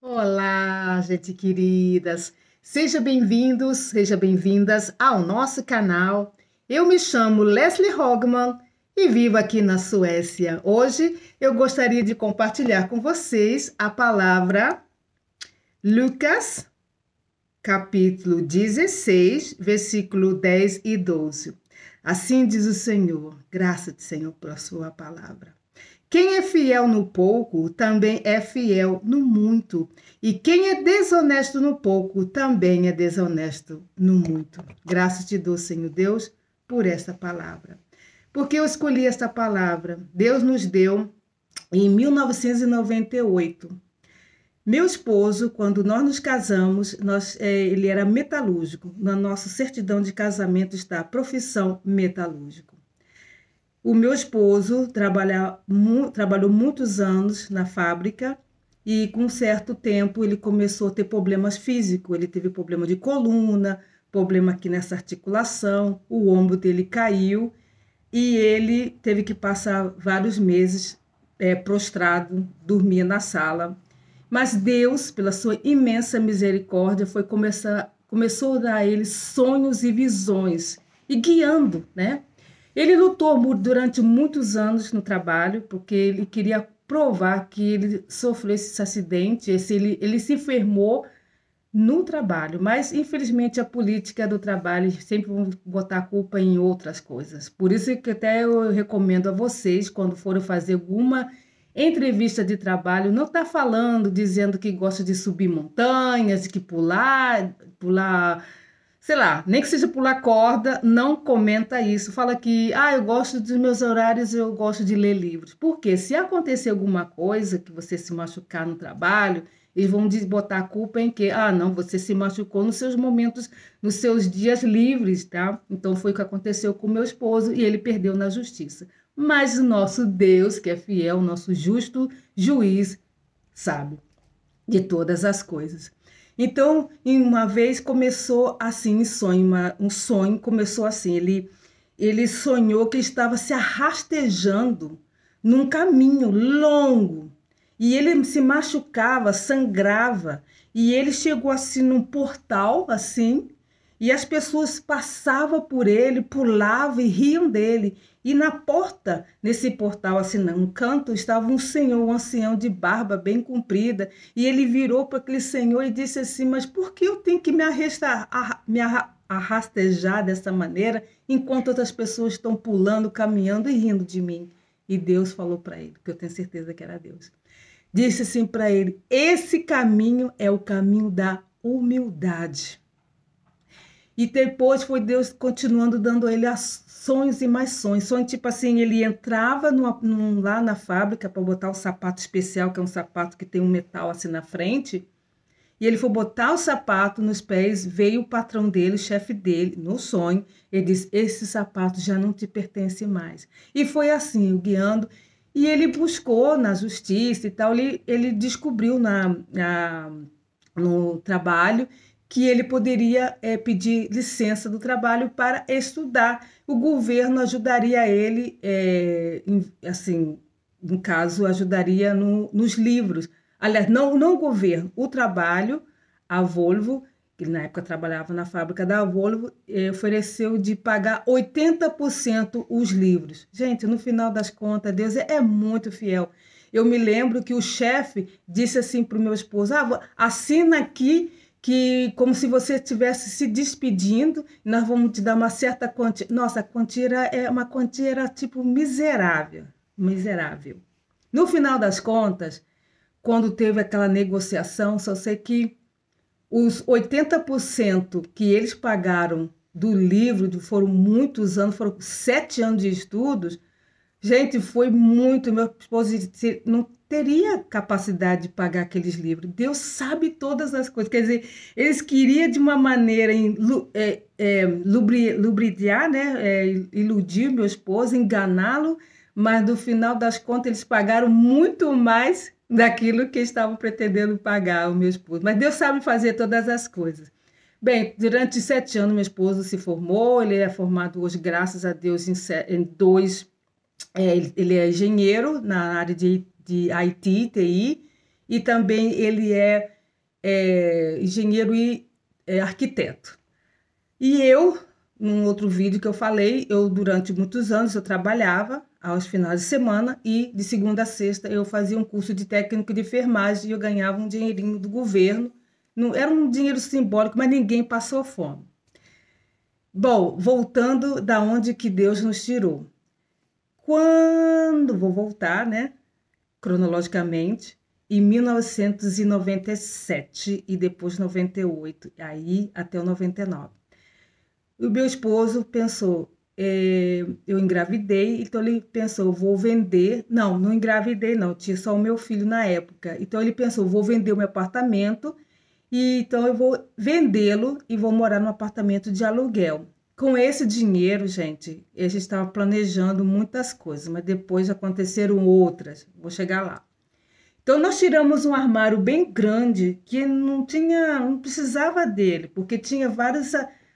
Olá, gente queridas! Seja bem-vindos, seja bem-vindas ao nosso canal. Eu me chamo Leslie Hogman e vivo aqui na Suécia. Hoje eu gostaria de compartilhar com vocês a palavra Lucas, capítulo 16, versículo 10 e 12. Assim diz o Senhor, graça de Senhor pela sua palavra. Quem é fiel no pouco também é fiel no muito, e quem é desonesto no pouco também é desonesto no muito. Graças te dou, Senhor Deus, por esta palavra. Porque eu escolhi esta palavra. Deus nos deu em 1998. Meu esposo, quando nós nos casamos, nós, é, ele era metalúrgico. Na nossa certidão de casamento está a profissão metalúrgico. O meu esposo trabalha, mu, trabalhou muitos anos na fábrica e, com um certo tempo, ele começou a ter problemas físicos. Ele teve problema de coluna, problema aqui nessa articulação, o ombro dele caiu e ele teve que passar vários meses é, prostrado, dormia na sala. Mas Deus, pela sua imensa misericórdia, foi começar, começou a dar a ele sonhos e visões e guiando, né? Ele lutou durante muitos anos no trabalho, porque ele queria provar que ele sofreu esse acidente, esse, ele, ele se enfermou no trabalho, mas infelizmente a política do trabalho sempre vão botar a culpa em outras coisas. Por isso que até eu recomendo a vocês, quando forem fazer alguma entrevista de trabalho, não estar tá falando, dizendo que gosta de subir montanhas, que pular, pular sei lá, nem que seja pular corda, não comenta isso. Fala que, ah, eu gosto dos meus horários, eu gosto de ler livros. Porque se acontecer alguma coisa, que você se machucar no trabalho, eles vão botar a culpa em que, ah, não, você se machucou nos seus momentos, nos seus dias livres, tá? Então foi o que aconteceu com meu esposo e ele perdeu na justiça. Mas o nosso Deus, que é fiel, o nosso justo juiz, sabe de todas as coisas. Então, uma vez começou assim, um sonho, uma, um sonho começou assim. Ele, ele sonhou que estava se arrastejando num caminho longo e ele se machucava, sangrava e ele chegou assim num portal assim e as pessoas passavam por ele, pulavam e riam dele. E na porta, nesse portal assinando um canto, estava um senhor, um ancião de barba bem comprida. E ele virou para aquele senhor e disse assim: Mas por que eu tenho que me, arrastar, me arrastejar dessa maneira enquanto outras pessoas estão pulando, caminhando e rindo de mim? E Deus falou para ele, que eu tenho certeza que era Deus. Disse assim para ele: Esse caminho é o caminho da humildade. E depois foi Deus continuando dando ele sonhos e mais sonhos. Sonho, tipo assim, ele entrava numa, num, lá na fábrica para botar um sapato especial, que é um sapato que tem um metal assim na frente. E ele foi botar o sapato nos pés, veio o patrão dele, o chefe dele, no sonho. Ele disse: Esse sapato já não te pertence mais. E foi assim, o guiando. E ele buscou na justiça e tal, ele, ele descobriu na, na, no trabalho que ele poderia é, pedir licença do trabalho para estudar. O governo ajudaria ele, é, em, assim, no caso, ajudaria no, nos livros. Aliás, não, não o governo, o trabalho, a Volvo, que na época trabalhava na fábrica da Volvo, é, ofereceu de pagar 80% os livros. Gente, no final das contas, Deus é, é muito fiel. Eu me lembro que o chefe disse assim para o meu esposo: ah, assina aqui que como se você estivesse se despedindo, nós vamos te dar uma certa quantia. Nossa, a quantia é uma quantia era, tipo miserável, miserável. No final das contas, quando teve aquela negociação, só sei que os 80% que eles pagaram do livro, foram muitos anos, foram sete anos de estudos, gente, foi muito. Meu esposo não teria capacidade de pagar aqueles livros. Deus sabe todas as coisas. Quer dizer, eles queriam de uma maneira em, é, é, lubridiar, né? É, iludir meu esposo, enganá-lo, mas no final das contas eles pagaram muito mais daquilo que estavam pretendendo pagar o meu esposo. Mas Deus sabe fazer todas as coisas. Bem, durante sete anos meu esposo se formou, ele é formado hoje, graças a Deus, em, dois. É, ele é engenheiro na área de de IT, TI, e também ele é, é engenheiro e é, arquiteto. E eu, num outro vídeo que eu falei, eu durante muitos anos eu trabalhava aos finais de semana e de segunda a sexta eu fazia um curso de técnico de enfermagem e eu ganhava um dinheirinho do governo. Não era um dinheiro simbólico, mas ninguém passou fome. Bom, voltando da onde que Deus nos tirou. Quando vou voltar, né? cronologicamente, em 1997 e depois 98, aí até o 99. O meu esposo pensou, é, eu engravidei, então ele pensou, vou vender. Não, não engravidei, não, tinha só o meu filho na época. Então ele pensou, vou vender o meu apartamento e então eu vou vendê-lo e vou morar num apartamento de aluguel. Com esse dinheiro, gente, a gente estava planejando muitas coisas, mas depois aconteceram outras. Vou chegar lá. Então nós tiramos um armário bem grande que não tinha, não precisava dele, porque tinha vários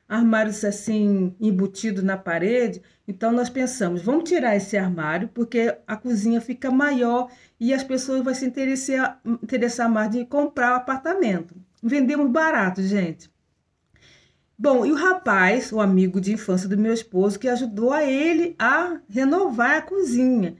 armários assim embutidos na parede. Então nós pensamos, vamos tirar esse armário porque a cozinha fica maior e as pessoas vão se interessar, interessar mais de comprar o apartamento. Vendemos barato, gente. Bom, e o rapaz, o amigo de infância do meu esposo, que ajudou a ele a renovar a cozinha.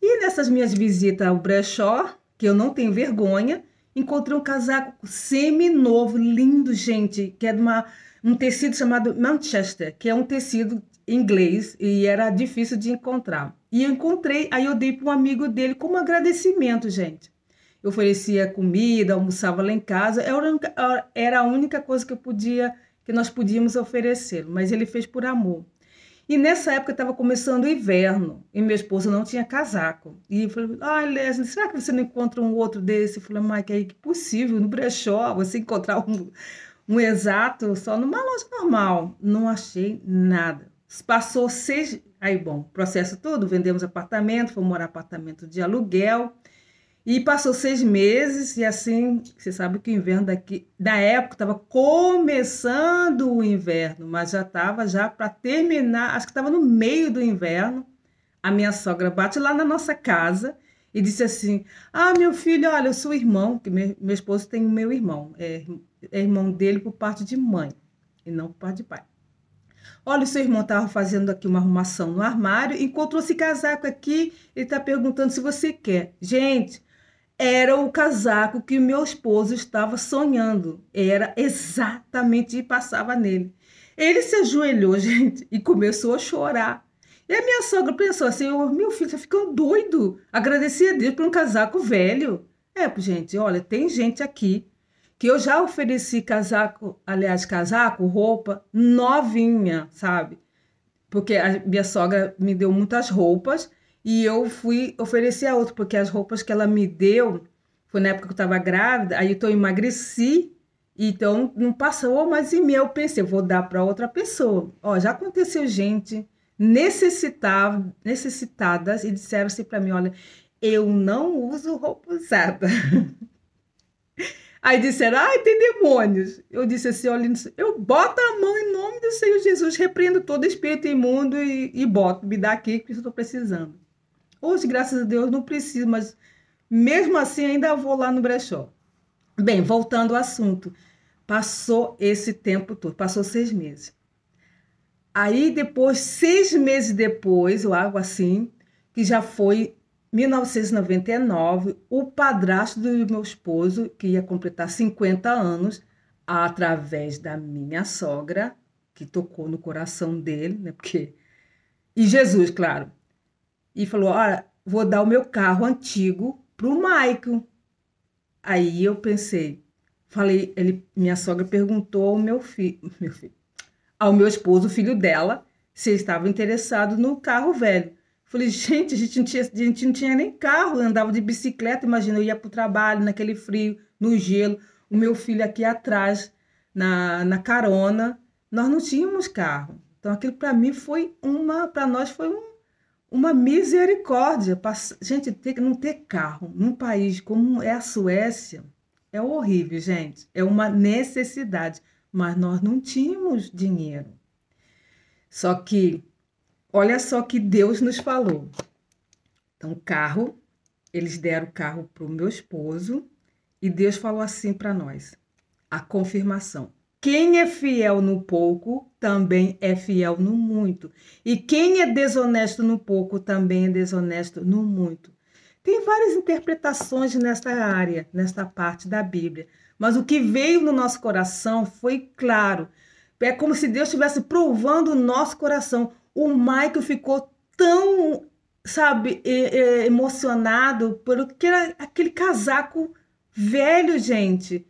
E nessas minhas visitas ao brechó, que eu não tenho vergonha, encontrei um casaco semi-novo, lindo, gente, que é de uma, um tecido chamado Manchester, que é um tecido inglês e era difícil de encontrar. E eu encontrei, aí eu dei para um amigo dele como agradecimento, gente. Eu oferecia comida, almoçava lá em casa, era a única, era a única coisa que eu podia que nós podíamos oferecer, mas ele fez por amor. E nessa época estava começando o inverno e meu esposo não tinha casaco. E eu falei, ah, Leslie, será que você não encontra um outro desse? Eu falei, Mike, é impossível, no brechó, você encontrar um, um exato só numa loja normal. Não achei nada. Passou seis. Aí, bom, processo todo, vendemos apartamento, fomos morar apartamento de aluguel. E passou seis meses, e assim, você sabe que o inverno daqui, da época estava começando o inverno, mas já estava já para terminar, acho que estava no meio do inverno. A minha sogra bate lá na nossa casa e disse assim: Ah, meu filho, olha, eu sou irmão, que meu, meu esposo tem o meu irmão, é, é irmão dele por parte de mãe e não por parte de pai. Olha, o seu irmão estava fazendo aqui uma arrumação no armário, encontrou esse casaco aqui, ele está perguntando se você quer. Gente, era o casaco que meu esposo estava sonhando. Era exatamente e passava nele. Ele se ajoelhou, gente, e começou a chorar. E a minha sogra pensou assim: oh, meu filho, você ficando doido. Agradecia a Deus por um casaco velho. É, gente, olha, tem gente aqui que eu já ofereci casaco, aliás, casaco, roupa novinha, sabe? Porque a minha sogra me deu muitas roupas e eu fui oferecer a outra porque as roupas que ela me deu, foi na época que eu estava grávida, aí então eu emagreci, então não passou mais em mim. Eu pensei, vou dar para outra pessoa. Ó, já aconteceu gente necessitava, necessitadas e disseram assim para mim: olha, eu não uso roupa usada. Aí disseram, ai, tem demônios. Eu disse assim, olha, eu boto a mão em nome do Senhor Jesus, repreendo todo espírito imundo e, e boto, me dá aqui que eu estou precisando. Hoje, graças a Deus, não preciso, mas mesmo assim ainda vou lá no brechó. Bem, voltando ao assunto, passou esse tempo todo, passou seis meses. Aí depois, seis meses depois, ou algo assim, que já foi 1999, o padrasto do meu esposo, que ia completar 50 anos, através da minha sogra, que tocou no coração dele, né? Porque e Jesus, claro, e falou: Olha, vou dar o meu carro antigo pro Michael. Aí eu pensei, falei, ele, minha sogra perguntou ao meu filho, meu filho, ao meu esposo, o filho dela, se ele estava interessado no carro velho. Falei, gente, a gente não tinha, a gente não tinha nem carro, eu andava de bicicleta, imagina, eu ia para o trabalho naquele frio, no gelo, o meu filho aqui atrás, na, na carona. Nós não tínhamos carro. Então aquilo para mim foi uma, para nós foi um uma misericórdia. Gente, ter, não ter carro num país como é a Suécia é horrível, gente. É uma necessidade. Mas nós não tínhamos dinheiro. Só que, olha só que Deus nos falou. Então, carro, eles deram o carro para o meu esposo e Deus falou assim para nós: a confirmação. Quem é fiel no pouco também é fiel no muito. E quem é desonesto no pouco também é desonesto no muito. Tem várias interpretações nesta área, nesta parte da Bíblia. Mas o que veio no nosso coração foi claro. É como se Deus estivesse provando o nosso coração. O Michael ficou tão, sabe, emocionado pelo que aquele casaco velho, gente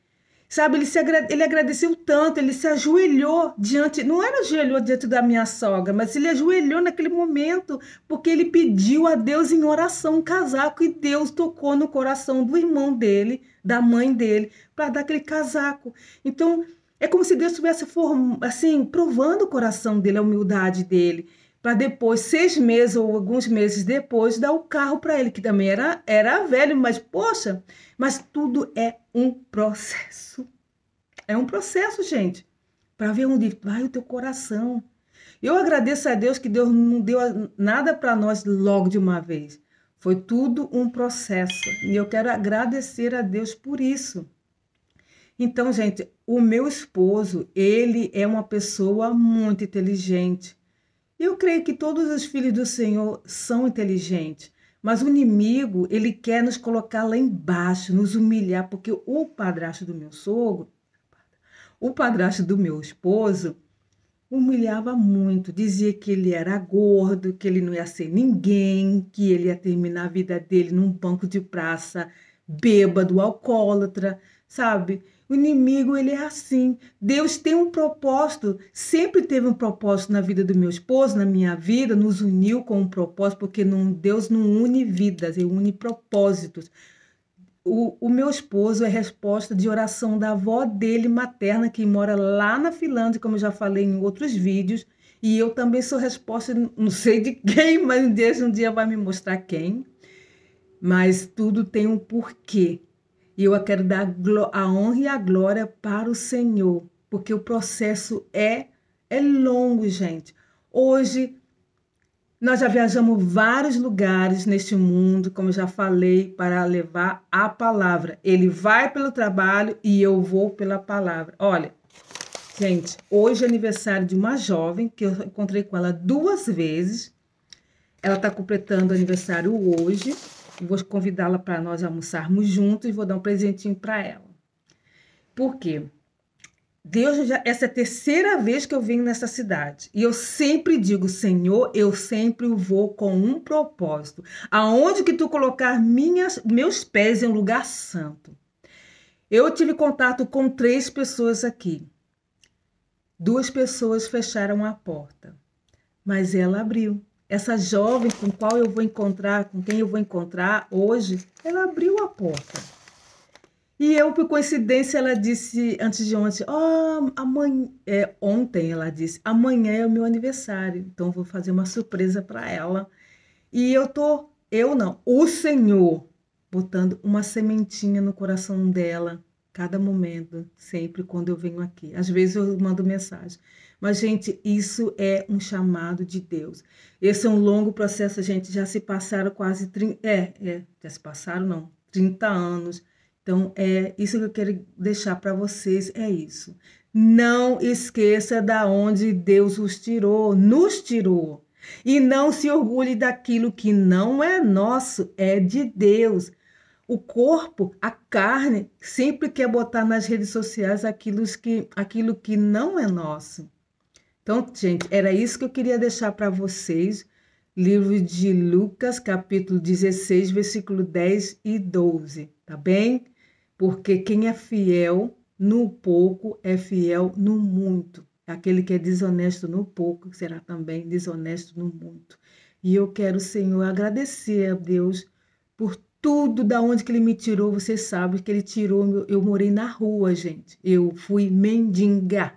Sabe, ele, se ele agradeceu tanto, ele se ajoelhou diante, não era ajoelhou diante da minha sogra, mas ele ajoelhou naquele momento, porque ele pediu a Deus em oração um casaco e Deus tocou no coração do irmão dele, da mãe dele, para dar aquele casaco. Então, é como se Deus estivesse form... assim, provando o coração dele, a humildade dele para depois, seis meses ou alguns meses depois, dar o carro para ele, que também era, era velho, mas poxa, mas tudo é um processo. É um processo, gente, para ver onde vai o teu coração. Eu agradeço a Deus que Deus não deu nada para nós logo de uma vez. Foi tudo um processo. E eu quero agradecer a Deus por isso. Então, gente, o meu esposo, ele é uma pessoa muito inteligente. Eu creio que todos os filhos do Senhor são inteligentes, mas o inimigo, ele quer nos colocar lá embaixo, nos humilhar, porque o padrasto do meu sogro, o padrasto do meu esposo, humilhava muito, dizia que ele era gordo, que ele não ia ser ninguém, que ele ia terminar a vida dele num banco de praça, bêbado, alcoólatra, sabe? O inimigo, ele é assim. Deus tem um propósito, sempre teve um propósito na vida do meu esposo, na minha vida, nos uniu com um propósito, porque não, Deus não une vidas, ele une propósitos. O, o meu esposo é resposta de oração da avó dele, materna, que mora lá na Finlândia, como eu já falei em outros vídeos. E eu também sou resposta, não sei de quem, mas Deus um dia vai me mostrar quem. Mas tudo tem um porquê. E eu quero dar a honra e a glória para o Senhor, porque o processo é é longo, gente. Hoje nós já viajamos vários lugares neste mundo, como já falei, para levar a palavra. Ele vai pelo trabalho e eu vou pela palavra. Olha, gente, hoje é aniversário de uma jovem que eu encontrei com ela duas vezes. Ela está completando aniversário hoje vou convidá-la para nós almoçarmos juntos, e vou dar um presentinho para ela. Por quê? Deus, já, essa é a terceira vez que eu venho nessa cidade. E eu sempre digo, Senhor, eu sempre vou com um propósito. Aonde que tu colocar minhas, meus pés em um lugar santo. Eu tive contato com três pessoas aqui. Duas pessoas fecharam a porta, mas ela abriu essa jovem com qual eu vou encontrar, com quem eu vou encontrar hoje, ela abriu a porta. E eu, por coincidência, ela disse antes de ontem, oh, amanhã, é, ontem ela disse, amanhã é o meu aniversário, então vou fazer uma surpresa para ela. E eu tô, eu não, o Senhor, botando uma sementinha no coração dela cada momento, sempre quando eu venho aqui. Às vezes eu mando mensagem. Mas, gente, isso é um chamado de Deus. Esse é um longo processo, gente. Já se passaram quase 30. É, é, já se passaram, não, 30 anos. Então, é isso que eu quero deixar para vocês: é isso. Não esqueça da onde Deus os tirou, nos tirou. E não se orgulhe daquilo que não é nosso, é de Deus o corpo, a carne, sempre quer botar nas redes sociais aquilo que, aquilo que não é nosso. Então, gente, era isso que eu queria deixar para vocês. Livro de Lucas, capítulo 16, versículo 10 e 12, tá bem? Porque quem é fiel no pouco é fiel no muito. Aquele que é desonesto no pouco será também desonesto no muito. E eu quero, Senhor, agradecer a Deus por tudo da onde que ele me tirou, você sabe que ele tirou. Eu morei na rua, gente. Eu fui mendiga,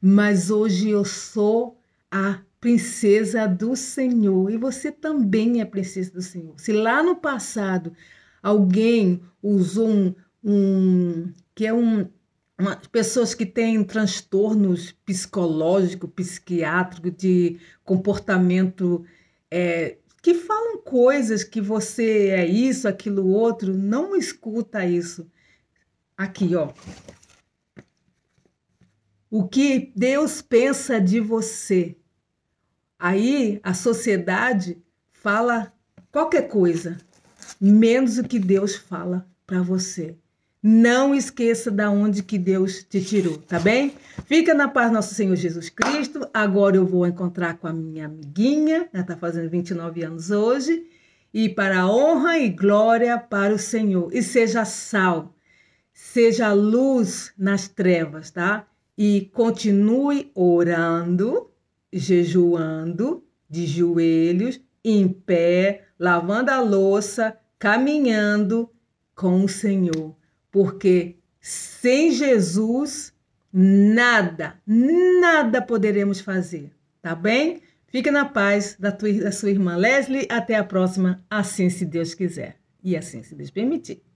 Mas hoje eu sou a princesa do Senhor e você também é princesa do Senhor. Se lá no passado alguém usou um, um que é um uma, pessoas que têm transtornos psicológico, psiquiátrico, de comportamento é, que falam coisas que você é isso, aquilo, outro, não escuta isso. Aqui, ó. O que Deus pensa de você. Aí a sociedade fala qualquer coisa, menos o que Deus fala para você. Não esqueça da onde que Deus te tirou, tá bem? Fica na paz nosso Senhor Jesus Cristo. Agora eu vou encontrar com a minha amiguinha, ela está fazendo 29 anos hoje, e para a honra e glória para o Senhor. E seja sal, seja luz nas trevas, tá? E continue orando, jejuando, de joelhos, em pé, lavando a louça, caminhando com o Senhor porque sem Jesus nada, nada poderemos fazer, tá bem? Fique na paz da, tua, da sua irmã Leslie. Até a próxima, assim se Deus quiser e assim se Deus permitir.